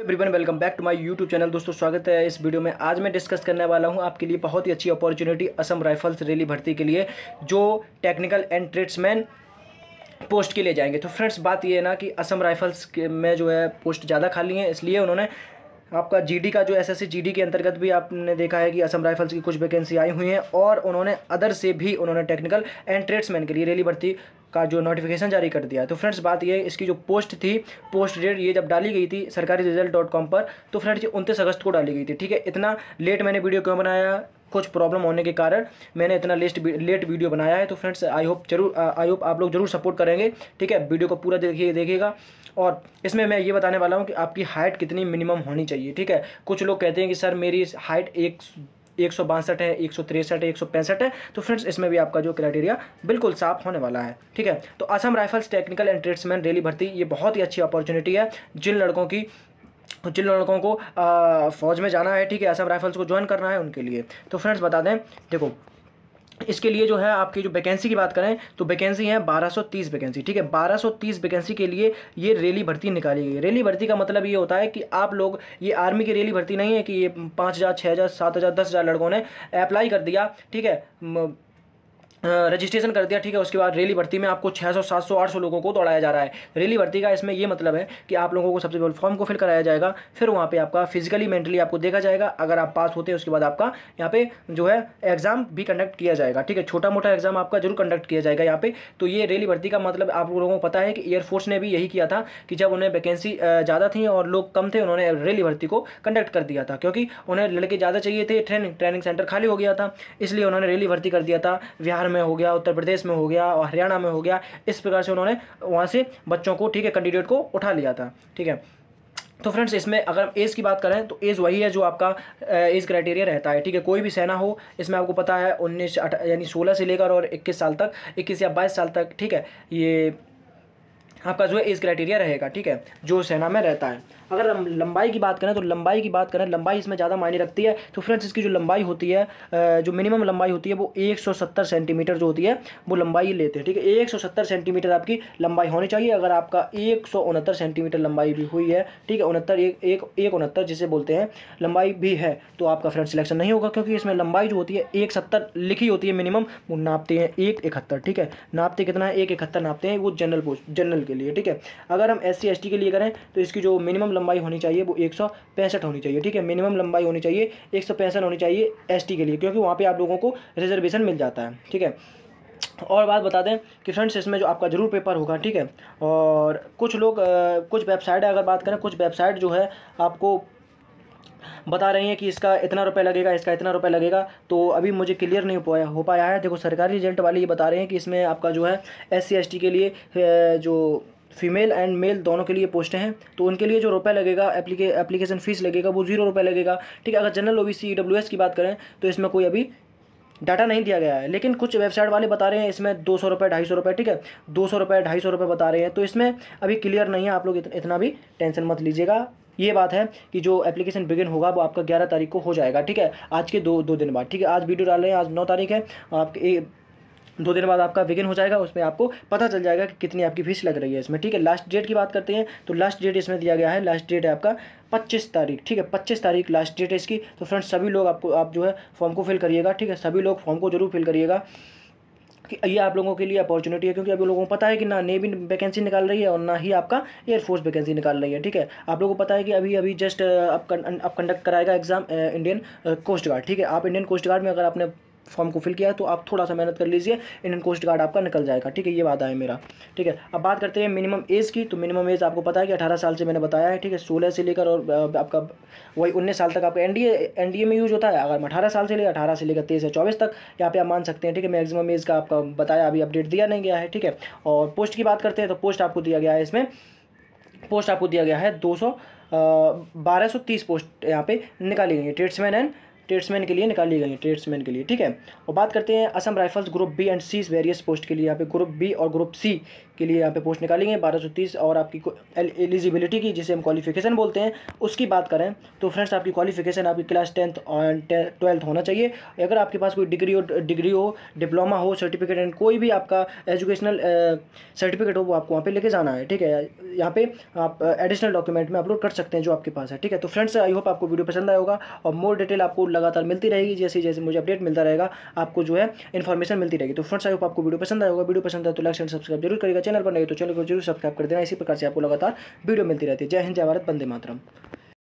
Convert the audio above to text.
everyone welcome back to my YouTube channel दोस्तों स्वागत है इस वीडियो में आज मैं डिस्कस करने वाला हूं आपके लिए बहुत ही अच्छी अपॉर्चुनिटी असम राइफल्स रैली भर्ती के लिए जो टेक्निकल एंड ट्रेड्समैन पोस्ट के लिए जाएंगे तो फ्रेंड्स बात ये है ना कि असम राइफल्स में जो है पोस्ट ज़्यादा खाली है इसलिए उन्होंने आपका जीडी का जो एसएससी जीडी के अंतर्गत भी आपने देखा है कि असम राइफल्स की कुछ वैकेंसी आई हुई हैं और उन्होंने अदर से भी उन्होंने टेक्निकल एंड ट्रेड्समैन के लिए रैली भर्ती का जो नोटिफिकेशन जारी कर दिया तो फ्रेंड्स बात ये इसकी जो पोस्ट थी पोस्ट डेट ये जब डाली गई थी सरकारी रिजल्ट डॉट कॉम पर तो फ्रेंड्स ये उनतीस अगस्त को डाली गई थी ठीक है इतना लेट मैंने वीडियो क्यों बनाया कुछ प्रॉब्लम होने के कारण मैंने इतना लेट लेट वीडियो बनाया है तो फ्रेंड्स आई होप जरूर आई uh, होप आप लोग जरूर सपोर्ट करेंगे ठीक है वीडियो को पूरा देखिए देखिएगा और इसमें मैं ये बताने वाला हूँ कि आपकी हाइट कितनी मिनिमम होनी चाहिए ठीक है कुछ लोग कहते हैं कि सर मेरी हाइट एक एक सौ बासठ है एक सौ तिरसठ है एक सौ पैंसठ है तो फ्रेंड्स इसमें भी आपका जो क्राइटेरिया बिल्कुल साफ होने वाला है ठीक है तो Assam rifles technical and tradesman rally भर्ती ये बहुत ही अच्छी अपॉर्चुनिटी है जिन लड़कों की तो जिन लड़कों को फ़ौज में जाना है ठीक है असम राइफल्स को ज्वाइन करना है उनके लिए तो फ्रेंड्स बता दें देखो इसके लिए जो है आपकी जो वैकेंसी की बात करें तो वैकेंसी है 1230 वैकेंसी ठीक है 1230 वैकेंसी के लिए ये रैली भर्ती निकाली गई रैली भर्ती का मतलब ये होता है कि आप लोग ये आर्मी की रैली भर्ती नहीं है कि ये पाँच हज़ार छः हज़ार सात हज़ार दस हज़ार लड़कों ने अप्लाई कर दिया ठीक है रजिस्ट्रेशन कर दिया ठीक है उसके बाद रेली भर्ती में आपको 600 700 800 लोगों को दौड़ाया जा रहा है रेली भर्ती का इसमें ये मतलब है कि आप लोगों को सबसे पहले फॉर्म को फिल कराया जाएगा फिर वहाँ पे आपका फिजिकली मेंटली आपको देखा जाएगा अगर आप पास होते हैं उसके बाद आपका यहाँ पे जो है एग्ज़ाम भी कंडक्ट किया जाएगा ठीक है छोटा मोटा एग्जाम आपका जरूर कंडक्ट किया जाएगा यहाँ पे तो ये रेली भर्ती का मतलब आप लोगों को पता है कि एयरफोर्स ने भी यही किया था कि जब उन्हें वैकेंसी ज़्यादा थी और लोग कम थे उन्होंने रेली भर्ती को कंडक्ट कर दिया था क्योंकि उन्हें लड़के ज़्यादा चाहिए थे ट्रेनिंग ट्रेनिंग सेंटर खाली हो गया था इसलिए उन्होंने रेली भर्ती कर दिया था बिहार में हो गया उत्तर प्रदेश में हो गया और हरियाणा में हो गया इस प्रकार से उन्होंने वहाँ से बच्चों को ठीक है कैंडिडेट को उठा लिया था ठीक है तो फ्रेंड्स इसमें अगर एज की बात करें तो एज वही है जो आपका एज क्राइटेरिया रहता है ठीक है कोई भी सेना हो इसमें आपको पता है उन्नीस यानी सोलह से लेकर और इक्कीस साल तक इक्कीस या बाईस साल तक ठीक है ये आपका जो है एज क्राइटेरिया रहेगा ठीक है जो सेना में रहता है अगर लंबाई की बात करें तो लंबाई की बात करें लंबाई इसमें ज़्यादा मायने रखती है तो फ्रेंड्स इसकी जो लंबाई होती है जो मिनिमम लंबाई होती है वो 170 सेंटीमीटर जो होती है वो लंबाई लेते हैं ठीक है 170 सेंटीमीटर आपकी लंबाई होनी चाहिए अगर आपका एक सेंटीमीटर लंबाई भी हुई है ठीक है उनहत्तर एक एक, एक उनहत्तर जिसे बोलते हैं लंबाई भी है तो आपका फ्रेंड सिलेक्शन नहीं होगा क्योंकि इसमें लंबाई जो होती है एक सत्तर लिखी होती है मिनिमम वो नापते हैं एक इकहत्तर ठीक है नापते कितना है एक इकहत्तर नापते हैं वो जनरल जनरल के लिए ठीक है अगर हम एस सी के लिए करें तो इसकी जो मिनिमम लंबाई होनी चाहिए वो एक होनी चाहिए ठीक है मिनिमम लंबाई होनी चाहिए एक होनी चाहिए एस के लिए क्योंकि वहाँ पर आप लोगों को रिजर्वेशन मिल जाता है ठीक है और बात बता दें कि फ्रेंड्स इसमें जो आपका ज़रूर पेपर होगा ठीक है और कुछ लोग कुछ वेबसाइट अगर बात करें कुछ वेबसाइट जो है आपको बता रही है कि इसका इतना रुपए लगेगा इसका इतना रुपये लगेगा तो अभी मुझे क्लियर नहीं हो पाया हो पाया है देखो सरकारी रिजल्ट वाले ये बता रहे हैं कि इसमें आपका जो है एस सी के लिए जो फीमेल एंड मेल दोनों के लिए पोस्टें हैं तो उनके लिए जो रुपये लगेगा एप्लीकेशन फ़ीस लगेगा वो जीरो रुपये लगेगा ठीक है अगर जनरल ओ बी की बात करें तो इसमें कोई अभी डाटा नहीं दिया गया है लेकिन कुछ वेबसाइट वाले बता रहे हैं इसमें दो सौ रुपये ढाई सौ रुपये ठीक है दो सौ रुपये ढाई सौ रुपये बता रहे हैं तो इसमें अभी क्लियर नहीं है आप लोग इतना भी टेंशन मत लीजिएगा ये बात है कि जो एप्लीकेशन बिगिन होगा वो आपका ग्यारह तारीख को हो जाएगा ठीक है आज के दो दो दिन बाद ठीक है आज वीडियो डाल रहे हैं आज नौ तारीख है आपके दो दिन बाद आपका विगिन हो जाएगा उसमें आपको पता चल जाएगा कि कितनी आपकी फीस लग रही है इसमें ठीक है लास्ट डेट की बात करते हैं तो लास्ट डेट इसमें दिया गया है लास्ट डेट है आपका पच्चीस तारीख ठीक है पच्चीस तारीख लास्ट डेट है इसकी तो फ्रेंड्स सभी लोग आपको आप जो है फॉर्म को फिल करिएगा ठीक है सभी लोग फॉर्म को जरूर फिल करिएगा कि ये आप लोगों के लिए अपॉर्चुनिटी है क्योंकि अभी लोगों को पता है कि ना नेवी वैकेंसी निकाल रही है और ना ही आपका एयरफोर्स वैकेंसी निकाल रही है ठीक है आप लोगों को पता है कि अभी अभी जस्ट आप कंडक्ट कराएगा एग्जाम इंडियन कोस्ट गार्ड ठीक है आप इंडियन कोस्ट गार्ड में अगर आपने फॉर्म को फिल किया है तो आप थोड़ा सा मेहनत कर लीजिए इंडियन कोस्ट गार्ड आपका निकल जाएगा ठीक है ये वादा है मेरा ठीक है अब बात करते हैं मिनिमम एज की तो मिनिमम एज आपको पता है कि अठारह साल से मैंने बताया है ठीक है सोलह से लेकर और आपका वही उन्नीस साल तक आपका एन डी में यूज होता है अगर अठारह साल से लेकर अठारह से लेकर तेईस या चौबीस तक यहाँ पे आप मान सकते हैं ठीक है मैक्सिमम एज का आपका बताया अभी अपडेट दिया नहीं गया है ठीक है और पोस्ट की बात करते हैं तो पोस्ट आपको दिया गया है इसमें पोस्ट आपको दिया गया है दो सौ बारह सौ तीस पोस्ट यहाँ पे निकाली गई है ट्रेड्समैन एंड ट्रेड्समैन के लिए निकाली गई हैं ट्रेड्समैन के लिए ठीक है और बात करते हैं Assam rifles group B and C various post के लिए यहाँ पे ग्रुप बी और ग्रुप सी के लिए यहाँ पे पोस्ट निकाली गई बारह सौ तीस और आपकी एलिजिबिलिटी की जिसे हम क्वालिफिकेशन बोलते हैं उसकी बात करें तो फ्रेंड्स आपकी क्वालिफिकेशन आपकी क्लास टेंथ ट्वेल्थ होना चाहिए अगर आपके पास कोई डिग्री हो डिग्री हो डिप्लोमा हो सर्टिफिकेट एंड कोई भी आपका एजुकेशनल सर्टिफिकेट हो वो आपको वहाँ पर लेके जाना है ठीक है यहाँ पे आप एडिशनल डॉक्यूमेंट में अपलोड कर सकते हैं जो आपके पास है ठीक है तो फ्रेंड्स आई होप आपको वीडियो पसंद आएगा और मोर डिटेल आपको लग लगातार मिलती रहेगी जैसे जैसे मुझे अपडेट मिलता रहेगा आपको जो है इन्फॉर्मेशन मिलती रहेगी तो फ्रेंड्स आई होप आपको वीडियो पसंद आएगा वीडियो पसंद आए तो लाइक एंड सब्सक्राइब जरूर करेगा चैनल पर नहीं तो चैनल को जरूर सब्सक्राइब कर देना इसी प्रकार से आपको लगातार वीडियो मिलती रहती है जय हिंद जय भारत बंदे मातरम